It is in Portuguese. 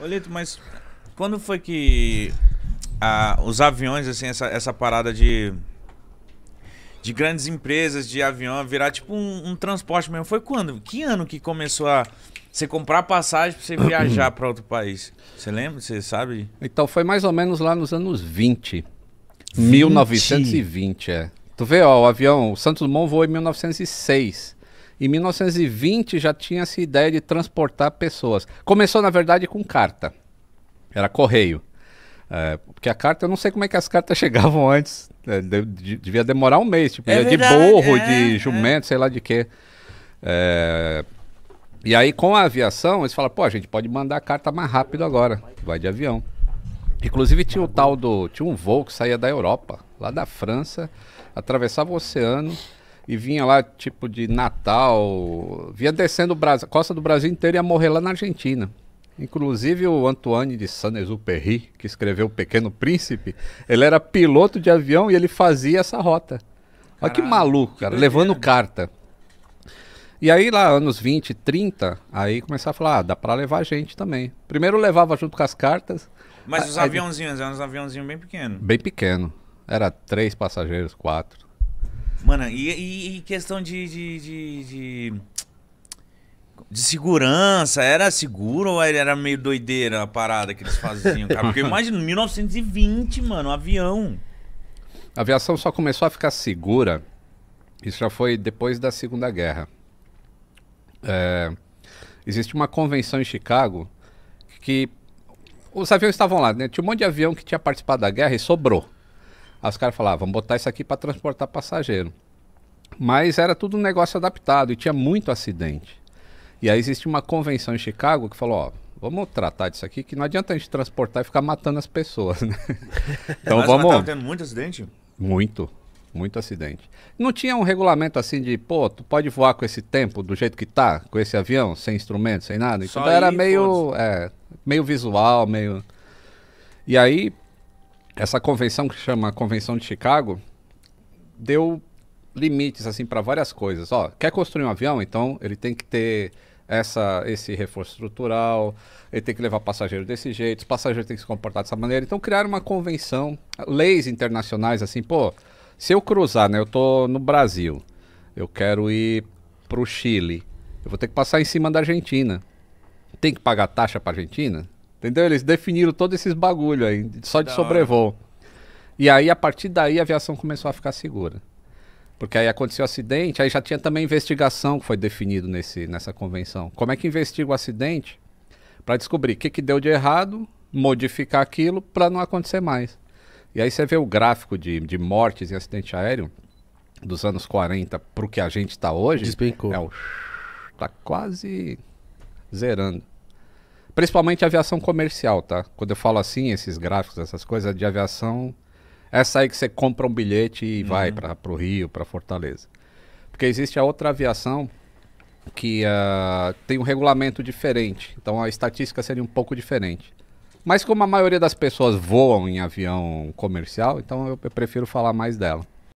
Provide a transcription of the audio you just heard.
Olito, mas quando foi que ah, os aviões, assim, essa, essa parada de de grandes empresas de avião virar tipo um, um, transporte mesmo. Foi quando? Que ano que começou a você comprar passagem para você viajar para outro país? Você lembra? Você sabe? Então foi mais ou menos lá nos anos 20. 20? 1920, é. Tu vê, ó, o avião, o Santos Dumont voou em 1906. Em 1920 já tinha essa ideia de transportar pessoas. Começou, na verdade, com carta. Era correio. É, porque a carta, eu não sei como é que as cartas chegavam antes. É, de, devia demorar um mês. Tipo, é de borro, é, de é. jumento, sei lá de quê. É, e aí, com a aviação, eles falam, pô, a gente pode mandar a carta mais rápido agora. Vai de avião. Inclusive tinha o tal do. Tinha um voo que saía da Europa, lá da França, atravessava o oceano e vinha lá, tipo, de Natal, vinha descendo a costa do Brasil inteiro e ia morrer lá na Argentina. Inclusive o Antoine de Saint-Exupéry, que escreveu O Pequeno Príncipe, ele era piloto de avião e ele fazia essa rota. Olha que maluco, cara, que levando carta. E aí lá, anos 20, 30, aí começava a falar, ah, dá pra levar gente também. Primeiro levava junto com as cartas. Mas os aviãozinhos, eram uns aviãozinhos bem pequenos. Bem pequeno. Era três passageiros, quatro. Mano, e, e, questão de de, de, de, de. segurança, era seguro ou era meio doideira a parada que eles faziam, cara? Porque imagina, 1920, mano, um avião. A aviação só começou a ficar segura, isso já foi depois da Segunda Guerra. É, existe uma convenção em Chicago que os aviões estavam lá, né? Tinha um monte de avião que tinha participado da guerra e sobrou. Aí os caras falavam, vamos botar isso aqui para transportar passageiro. Mas era tudo um negócio adaptado e tinha muito acidente. E aí existe uma convenção em Chicago que falou, ó, vamos tratar disso aqui, que não adianta a gente transportar e ficar matando as pessoas, né? então Mas vamos... Tá tendo muito acidente? Muito, muito acidente. Não tinha um regulamento assim de, pô, tu pode voar com esse tempo, do jeito que tá, com esse avião, sem instrumento, sem nada? Então era meio, é, meio visual, meio... E aí, essa convenção que chama Convenção de Chicago deu limites assim para várias coisas. Ó, quer construir um avião, então ele tem que ter essa, esse reforço estrutural, ele tem que levar passageiro desse jeito, os passageiros têm que se comportar dessa maneira. Então criaram uma convenção, leis internacionais assim, pô, se eu cruzar, né, eu tô no Brasil, eu quero ir pro Chile, eu vou ter que passar em cima da Argentina. Tem que pagar taxa para Argentina? Entendeu? Eles definiram todos esses bagulho aí, só de da sobrevoo. Hora. E aí, a partir daí, a aviação começou a ficar segura. Porque aí aconteceu o acidente, aí já tinha também investigação que foi definido nesse, nessa convenção. Como é que investiga o acidente? Para descobrir o que, que deu de errado, modificar aquilo para não acontecer mais. E aí você vê o gráfico de, de mortes em acidente aéreo dos anos 40 para o que a gente está hoje. Despencou. É tá quase zerando. Principalmente aviação comercial, tá? Quando eu falo assim, esses gráficos, essas coisas de aviação, é essa aí que você compra um bilhete e uhum. vai para o Rio, para Fortaleza. Porque existe a outra aviação que uh, tem um regulamento diferente. Então a estatística seria um pouco diferente. Mas como a maioria das pessoas voam em avião comercial, então eu, eu prefiro falar mais dela.